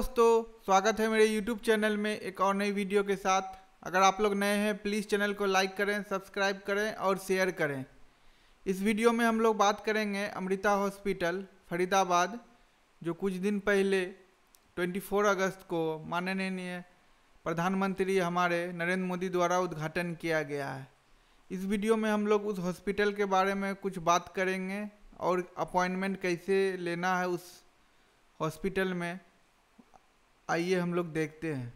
दोस्तों स्वागत है मेरे YouTube चैनल में एक और नई वीडियो के साथ अगर आप लोग नए हैं प्लीज़ चैनल को लाइक करें सब्सक्राइब करें और शेयर करें इस वीडियो में हम लोग बात करेंगे अमृता हॉस्पिटल फरीदाबाद जो कुछ दिन पहले 24 अगस्त को माननीय प्रधानमंत्री हमारे नरेंद्र मोदी द्वारा उद्घाटन किया गया है इस वीडियो में हम लोग उस हॉस्पिटल के बारे में कुछ बात करेंगे और अपॉइंटमेंट कैसे लेना है उस हॉस्पिटल में आइए हम लोग देखते हैं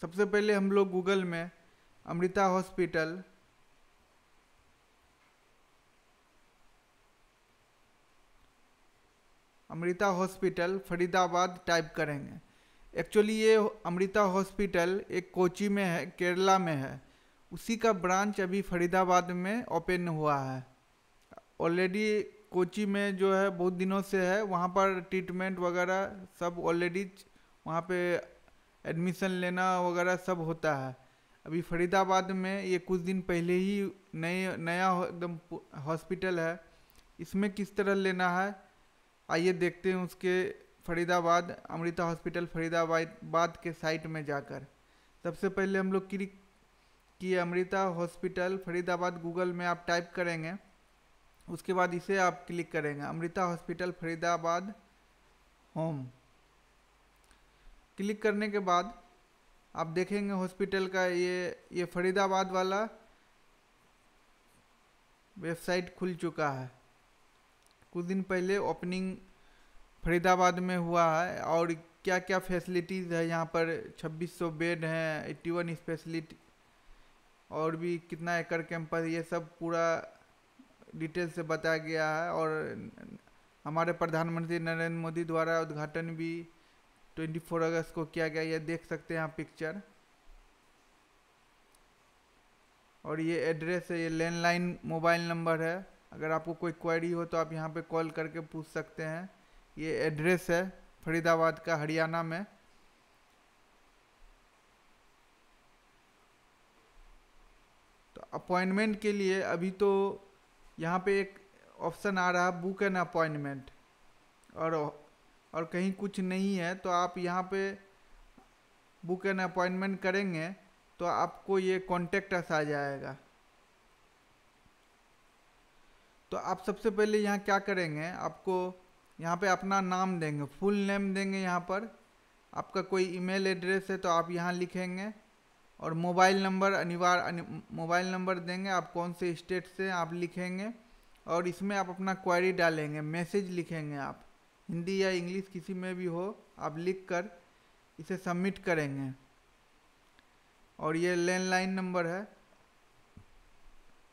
सबसे पहले हम लोग गूगल में Amrita hospital Amrita hospital Faridabad type करेंगे एक्चुअली ये अमृता हॉस्पिटल एक कोची में है केरला में है उसी का ब्रांच अभी फरीदाबाद में ओपन हुआ है ऑलरेडी कोची में जो है बहुत दिनों से है वहाँ पर ट्रीटमेंट वगैरह सब ऑलरेडी वहाँ पे एडमिशन लेना वगैरह सब होता है अभी फरीदाबाद में ये कुछ दिन पहले ही नए नया एकदम हॉस्पिटल है इसमें किस तरह लेना है आइए देखते हैं उसके फरीदाबाद अमृता हॉस्पिटल फरीदाबाद के साइट में जाकर सबसे पहले हम लोग क्लिक किए अमृता हॉस्पिटल फरीदाबाद गूगल में आप टाइप करेंगे उसके बाद इसे आप क्लिक करेंगे Amrita hospital Faridabad home click करने के बाद आप देखेंगे हॉस्पिटल का ये ये फरीदाबाद वाला वेबसाइट खुल चुका है कुछ दिन पहले ओपनिंग फरीदाबाद में हुआ है और क्या क्या फैसिलिटीज़ है यहाँ पर 2600 बेड हैं 81 स्पेशलिटी और भी कितना एकड़ कैंपस ये सब पूरा डिटेल से बताया गया है और हमारे प्रधानमंत्री नरेंद्र मोदी द्वारा उद्घाटन भी 24 अगस्त को किया गया ये देख सकते हैं आप पिक्चर और ये एड्रेस है ये लैंडलाइन मोबाइल नंबर है अगर आपको कोई क्वेरी हो तो आप यहाँ पे कॉल करके पूछ सकते हैं ये एड्रेस है फरीदाबाद का हरियाणा में तो अपॉइंटमेंट के लिए अभी तो यहाँ पे एक ऑप्शन आ रहा है बुक एन अपॉइंटमेंट और और कहीं कुछ नहीं है तो आप यहाँ पे बुक एन अपॉइंटमेंट करेंगे तो आपको ये कॉन्टेक्ट आ जाएगा तो आप सबसे पहले यहाँ क्या करेंगे आपको यहाँ पे अपना नाम देंगे फुल नेम देंगे यहाँ पर आपका कोई ईमेल एड्रेस है तो आप यहाँ लिखेंगे और मोबाइल नंबर अनिवार्य मोबाइल नंबर देंगे आप कौन से स्टेट से आप लिखेंगे और इसमें आप अपना क्वारी डालेंगे मैसेज लिखेंगे आप हिंदी या इंग्लिश किसी में भी हो आप लिख कर इसे सबमिट करेंगे और ये लैंडलाइन नंबर है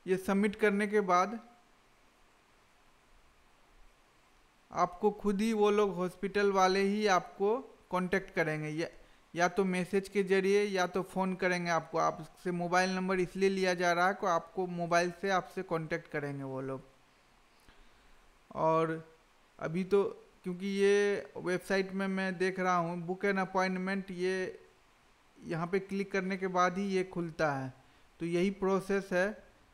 ये सबमिट करने के बाद आपको खुद ही वो लोग हॉस्पिटल वाले ही आपको कांटेक्ट करेंगे या या तो मैसेज के जरिए या तो फ़ोन करेंगे आपको आपसे मोबाइल नंबर इसलिए लिया जा रहा है कि आपको मोबाइल से आपसे कांटेक्ट करेंगे वो लोग और अभी तो क्योंकि ये वेबसाइट में मैं देख रहा हूँ बुक एन अपॉइंटमेंट ये यहाँ पे क्लिक करने के बाद ही ये खुलता है तो यही प्रोसेस है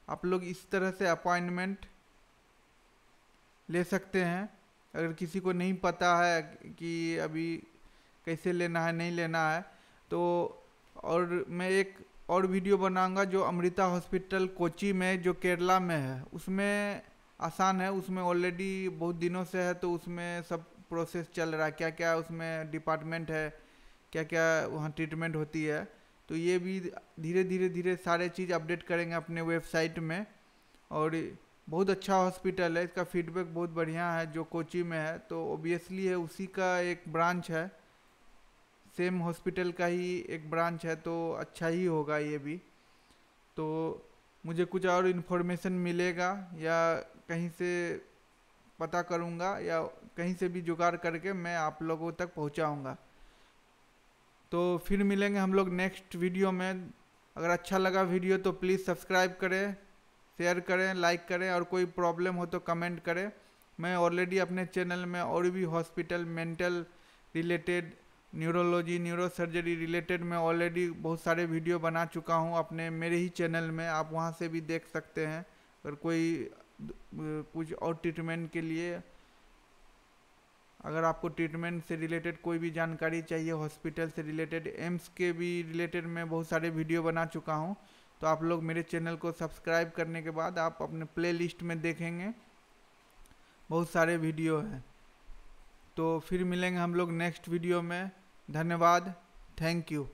आप लोग इस तरह से अपॉइंटमेंट ले सकते हैं अगर किसी को नहीं पता है कि अभी कैसे लेना है नहीं लेना है तो और मैं एक और वीडियो बनाऊंगा जो अमृता हॉस्पिटल कोची में जो केरला में है उसमें आसान है उसमें ऑलरेडी बहुत दिनों से है तो उसमें सब प्रोसेस चल रहा है क्या क्या उसमें डिपार्टमेंट है क्या क्या वहाँ ट्रीटमेंट होती है तो ये भी धीरे धीरे धीरे सारे चीज़ अपडेट करेंगे अपने वेबसाइट में और बहुत अच्छा हॉस्पिटल है इसका फीडबैक बहुत बढ़िया है जो कोची में है तो ओबियसली है उसी का एक ब्रांच है सेम हॉस्पिटल का ही एक ब्रांच है तो अच्छा ही होगा ये भी तो मुझे कुछ और इन्फॉर्मेशन मिलेगा या कहीं से पता करूँगा या कहीं से भी जुगाड़ करके मैं आप लोगों तक पहुँचाऊँगा तो फिर मिलेंगे हम लोग नेक्स्ट वीडियो में अगर अच्छा लगा वीडियो तो प्लीज़ सब्सक्राइब करें शेयर करें लाइक करें और कोई प्रॉब्लम हो तो कमेंट करें मैं ऑलरेडी अपने चैनल में और भी hospital mental related neurology neuro surgery related मैं ऑलरेडी बहुत सारे वीडियो बना चुका हूँ अपने मेरे ही चैनल में आप वहाँ से भी देख सकते हैं अगर कोई कुछ और ट्रीटमेंट के लिए अगर आपको ट्रीटमेंट से रिलेटेड कोई भी जानकारी चाहिए हॉस्पिटल से रिलेटेड एम्स के भी रिलेटेड मैं बहुत सारे वीडियो बना चुका हूँ तो आप लोग मेरे चैनल को सब्सक्राइब करने के बाद आप अपने प्लेलिस्ट में देखेंगे बहुत सारे वीडियो हैं तो फिर मिलेंगे हम लोग नेक्स्ट वीडियो में धन्यवाद थैंक यू